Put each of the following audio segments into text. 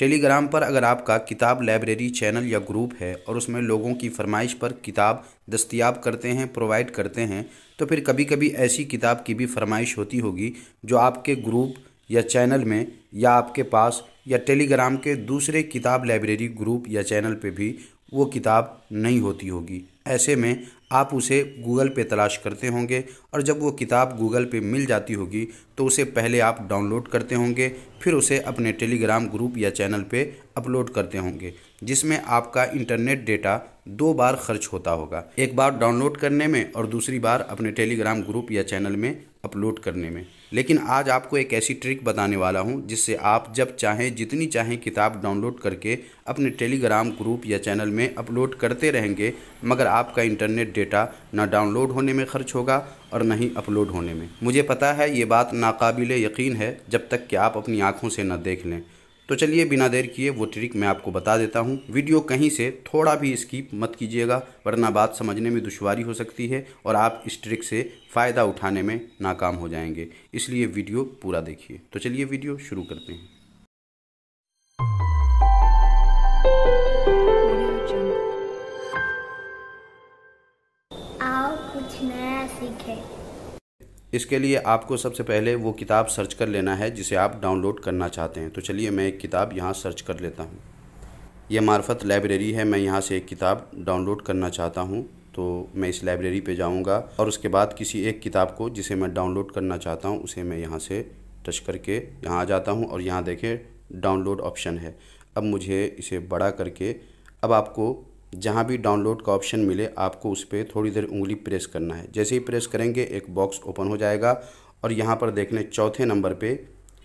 Telegram पर अगर आपका किताब लाइब्रेरी चैनल या ग्रुप है और उसमें लोगों की फरमाइश पर किताब दस्तियाब करते हैं प्रोवाइड करते हैं तो फिर कभी कभी ऐसी किताब की भी फरमाइश होती होगी जो आपके ग्रुप या चैनल में या आपके पास या टेलीग्राम के दूसरे किताब लाइब्रेरी ग्रुप या चैनल पे भी वो किताब नहीं होती होगी ऐसे में आप उसे गूगल पे तलाश करते होंगे और जब वो किताब गूगल पे मिल जाती होगी तो उसे पहले आप डाउनलोड करते होंगे फिर उसे अपने टेलीग्राम ग्रुप या चैनल पे अपलोड करते होंगे जिसमें आपका इंटरनेट डेटा दो बार खर्च होता होगा एक बार डाउनलोड करने में और दूसरी बार अपने टेलीग्राम ग्रुप या चैनल में अपलोड करने में लेकिन आज आपको एक ऐसी ट्रिक बताने वाला हूं जिससे आप जब चाहें जितनी चाहें किताब डाउनलोड करके अपने टेलीग्राम ग्रुप या चैनल में अपलोड करते रहेंगे मगर आपका इंटरनेट डेटा ना डाउनलोड होने में खर्च होगा और ना ही अपलोड होने में मुझे पता है ये बात नाकाबिल यकीन है जब तक कि आप अपनी आँखों से ना देख लें तो चलिए बिना देर किए वो ट्रिक मैं आपको बता देता हूँ वीडियो कहीं से थोड़ा भी स्कीप मत कीजिएगा वरना बात समझने में दुश्वारी हो सकती है और आप इस ट्रिक से फ़ायदा उठाने में नाकाम हो जाएंगे इसलिए वीडियो पूरा देखिए तो चलिए वीडियो शुरू करते हैं नया सीखे इसके लिए आपको सबसे पहले वो किताब सर्च कर लेना है जिसे आप डाउनलोड करना चाहते हैं तो चलिए मैं एक किताब यहाँ सर्च कर लेता हूँ यह मार्फत लाइब्रेरी है मैं यहाँ से एक किताब डाउनलोड करना चाहता हूँ तो मैं इस लाइब्रेरी पे जाऊँगा और उसके बाद किसी एक किताब को जिसे मैं डाउनलोड करना चाहता हूँ उसे मैं यहाँ से टच करके यहाँ आ जाता हूँ और यहाँ देखें डाउनलोड ऑप्शन है अब मुझे इसे बड़ा करके अब आपको जहाँ भी डाउनलोड का ऑप्शन मिले आपको उस पर थोड़ी देर उंगली प्रेस करना है जैसे ही प्रेस करेंगे एक बॉक्स ओपन हो जाएगा और यहाँ पर देखने चौथे नंबर पे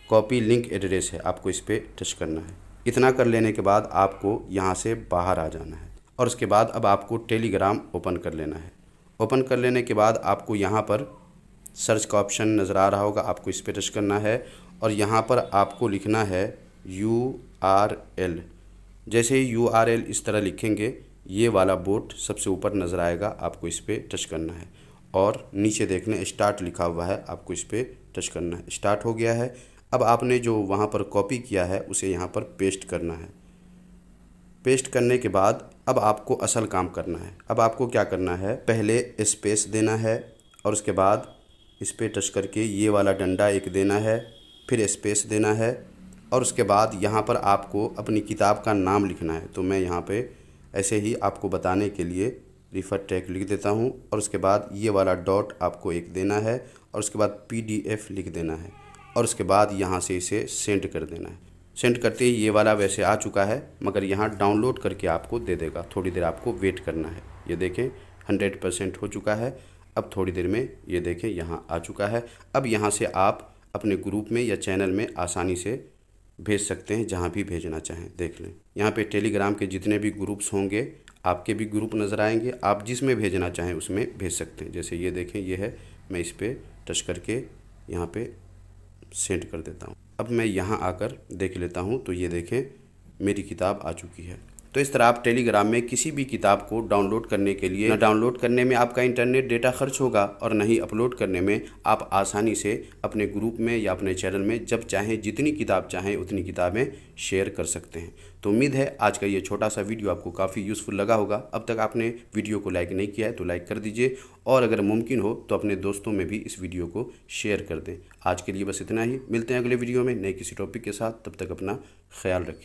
कॉपी लिंक एड्रेस है आपको इस पर टच करना है इतना कर लेने के बाद आपको यहाँ से बाहर आ जाना है और उसके बाद अब आपको टेलीग्राम ओपन कर लेना है ओपन कर लेने के बाद आपको यहाँ पर सर्च का ऑप्शन नज़र आ रहा होगा आपको इस पर टच करना है और यहाँ पर आपको लिखना है यू आर एल जैसे ही यू आर एल इस तरह लिखेंगे ये वाला बोट सबसे ऊपर नज़र आएगा आपको इस पर टच करना है और नीचे देखने स्टार्ट लिखा हुआ है आपको इस पर टच करना है स्टार्ट हो गया है अब आपने जो वहाँ पर कॉपी किया है उसे यहाँ पर पेस्ट करना है पेस्ट करने के बाद अब आपको असल काम करना है अब आपको क्या करना है पहले स्पेस देना है और उसके बाद इस पर टच करके ये वाला डंडा एक देना है फिर स्पेस देना है और उसके बाद यहाँ पर आपको अपनी किताब का नाम लिखना है तो मैं यहाँ पर ऐसे ही आपको बताने के लिए रिफ़र टैग लिख देता हूँ और उसके बाद ये वाला डॉट आपको एक देना है और उसके बाद पीडीएफ लिख देना है और उसके बाद यहाँ से इसे सेंड कर देना है सेंड करते ही ये वाला वैसे आ चुका है मगर यहाँ डाउनलोड करके आपको दे देगा थोड़ी देर आपको वेट करना है ये देखें हंड्रेड परसेंट हो चुका है अब थोड़ी देर में ये देखें यहाँ आ चुका है अब यहाँ से आप अपने ग्रुप में या चैनल में आसानी से भेज सकते हैं जहाँ भी भेजना चाहें देख लें यहाँ पे टेलीग्राम के जितने भी ग्रुप्स होंगे आपके भी ग्रुप नज़र आएंगे आप जिसमें भेजना चाहें उसमें भेज सकते हैं जैसे ये देखें ये है मैं इस पर टच करके यहाँ पे सेंड कर देता हूँ अब मैं यहाँ आकर देख लेता हूँ तो ये देखें मेरी किताब आ चुकी है तो इस तरह आप टेलीग्राम में किसी भी किताब को डाउनलोड करने के लिए डाउनलोड करने में आपका इंटरनेट डेटा खर्च होगा और न ही अपलोड करने में आप आसानी से अपने ग्रुप में या अपने चैनल में जब चाहें जितनी किताब चाहें उतनी किताबें शेयर कर सकते हैं तो उम्मीद है आज का ये छोटा सा वीडियो आपको काफ़ी यूज़फुल लगा होगा अब तक आपने वीडियो को लाइक नहीं किया है तो लाइक कर दीजिए और अगर मुमकिन हो तो अपने दोस्तों में भी इस वीडियो को शेयर कर दें आज के लिए बस इतना ही मिलते हैं अगले वीडियो में नए किसी टॉपिक के साथ तब तक अपना ख्याल रखें